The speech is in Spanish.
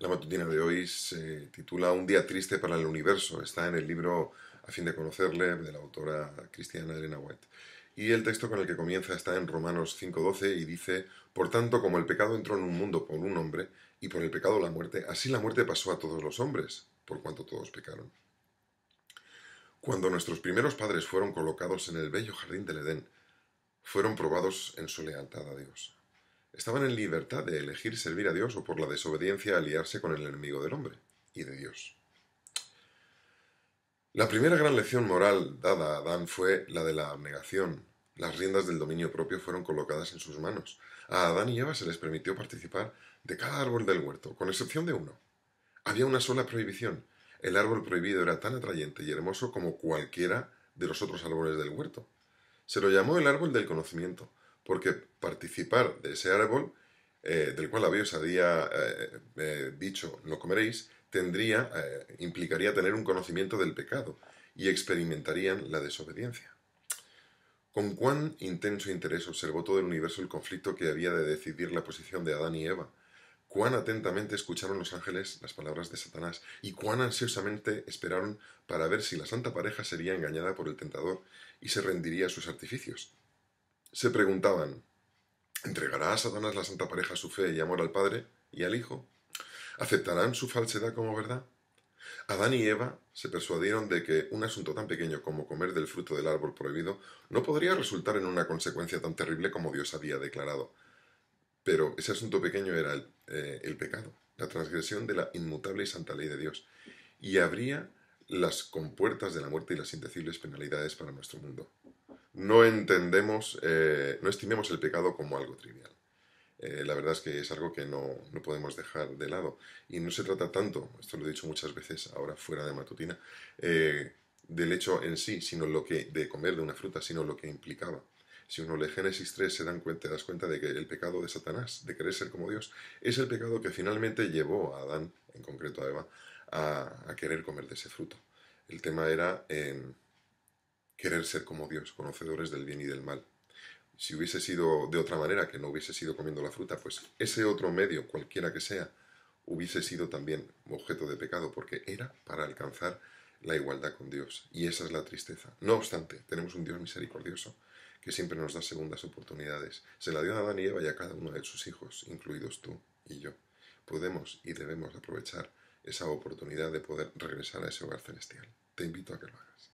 La matutina de hoy se titula Un día triste para el universo. Está en el libro A fin de conocerle de la autora cristiana Elena White. Y el texto con el que comienza está en Romanos 5.12 y dice, Por tanto, como el pecado entró en un mundo por un hombre, y por el pecado la muerte, así la muerte pasó a todos los hombres, por cuanto todos pecaron. Cuando nuestros primeros padres fueron colocados en el bello jardín del Edén, fueron probados en su lealtad a Dios estaban en libertad de elegir servir a Dios o por la desobediencia aliarse con el enemigo del hombre y de Dios. La primera gran lección moral dada a Adán fue la de la abnegación. Las riendas del dominio propio fueron colocadas en sus manos. A Adán y Eva se les permitió participar de cada árbol del huerto, con excepción de uno. Había una sola prohibición. El árbol prohibido era tan atrayente y hermoso como cualquiera de los otros árboles del huerto. Se lo llamó el árbol del conocimiento, porque participar de ese árbol, eh, del cual la había eh, eh, dicho no comeréis, tendría, implicaría tener un conocimiento del pecado y experimentarían la desobediencia. Con cuán intenso interés observó todo el universo el conflicto que había de decidir la posición de Adán y Eva, cuán atentamente escucharon los ángeles las palabras de Satanás y cuán ansiosamente esperaron para ver si la santa pareja sería engañada por el tentador y se rendiría a sus artificios se preguntaban, ¿entregará a Satanás la Santa Pareja su fe y amor al Padre y al Hijo? ¿Aceptarán su falsedad como verdad? Adán y Eva se persuadieron de que un asunto tan pequeño como comer del fruto del árbol prohibido no podría resultar en una consecuencia tan terrible como Dios había declarado. Pero ese asunto pequeño era el, eh, pecado, la transgresión de la inmutable y santa ley de Dios, y abría las compuertas de la muerte y las indecibles penalidades para nuestro mundo no entendemos, eh, no estimemos el pecado como algo trivial. Eh, la verdad es que es algo que no, podemos dejar de lado. Y no se trata tanto, esto lo he dicho muchas veces ahora fuera de matutina, eh, del hecho en sí, sino lo que, de comer de una fruta, sino lo que implicaba. Si uno lee Génesis 3, se dan cuenta, te das cuenta de que el pecado de Satanás, de querer ser como Dios, es el pecado que finalmente llevó a Adán, en concreto a Eva, a, querer comer de ese fruto. El tema era... en querer ser como Dios, conocedores del bien y del mal. Si hubiese sido de otra manera, que no hubiese sido comiendo la fruta, pues ese otro medio, cualquiera que sea, hubiese sido también objeto de pecado, porque era para alcanzar la igualdad con Dios. Y esa es la tristeza. No obstante, tenemos un Dios misericordioso que siempre nos da segundas oportunidades. Se la dio a Adán y Eva y a cada uno de sus hijos, incluidos tú y yo. Podemos y debemos aprovechar esa oportunidad de poder regresar a ese hogar celestial. Te invito a que lo hagas.